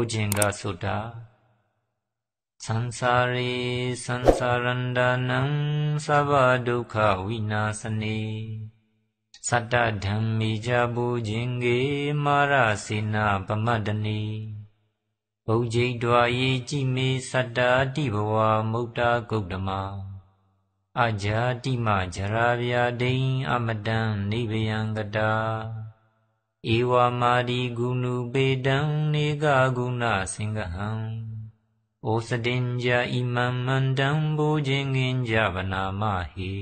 Bhujinga Sutta Sansari sansarandanam sabba dukkha vinasani Satta dhammi jabu jingi marasina pamadani Bhujik dwaye jime satta tibhava mukta gugdama Ajati ma jarabhyadain amadan nibhyangata ဧဝမာဒီဂုဏုပေတံနေကဂုဏစင်ကဟံဩစတင်ကြဣမံမန္တံဘူခြင်းငင်ကြဗနာမဟိ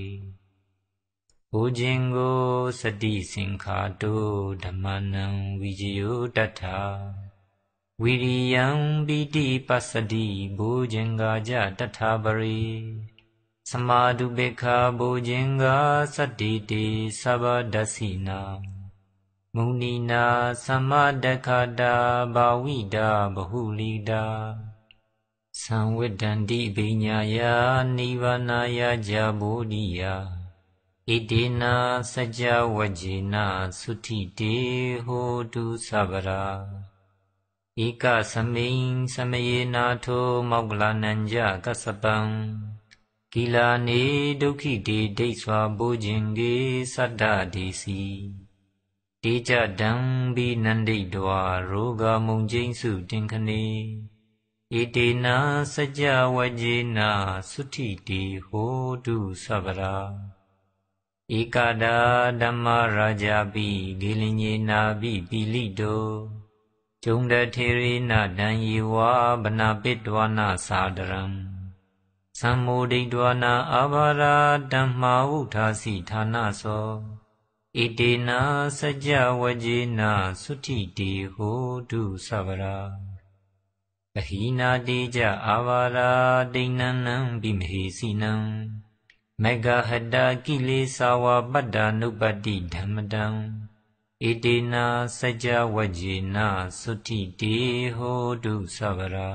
ဘူခြင်းကိုစတိစင်္ခါတုဓမ္မနံဝိဇယုတတ္ထဝိရိယံပိတိပသတိဘူခြင်းကာကြတထပရိသမာဓုပေခာဘူခြင်းကာစတ္တိတိသဘာဒသိနာမုန်နိနာသမတခတာဘာဝိတာဘဟုလီတာသံဝတ္တန္တိဘိညာယနိဗ္ဗာနာယဇာဘုဒိယဣတိနာစကြဝဠေနသုတိတေဟောတုသဗ္ဗရာဧကသမိန်သမယေနာထောမောက္ကလနံကြကသပံကီလာနေဒုက္ခိတေဒိဋ္ဌွာဘုဇင်ကေသတ္တဒေစီတေကြဒံဘိနန္ဒိတဝါရောဂမုံကျိမ့်စုတင်ခဏီဣတေနာစကြဝဠေနာသုတိတိဟောတုသဗ္ဗရာဧကတာဓမ္မရာဇာပိဂေလညေနာပိပိလိတောဂျုံတထေရေနဒံယေဝါဗနာပိတဝနာသာဒရံသမ္မောဒိဋ္ဌဝနာအာဘာရာဓမ္မာဝုထာစီဌာနသောဣတိနာစကြဝဠေနာသုတိတေဟောတုသဗ္ဗရာအဟိနာတိကြအာဘာရာဒိဏနံဘိမဟေစီနံမေဃဟတာကိလေသာဝပတ္တာနုပတ္တိဓမ္မတံဣတိနာစကြဝဠေနာသုတိတေဟောတုသဗ္ဗရာ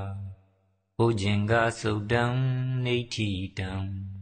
ဘုဇင်္ဂသုတံနေဋ္ဌိတံ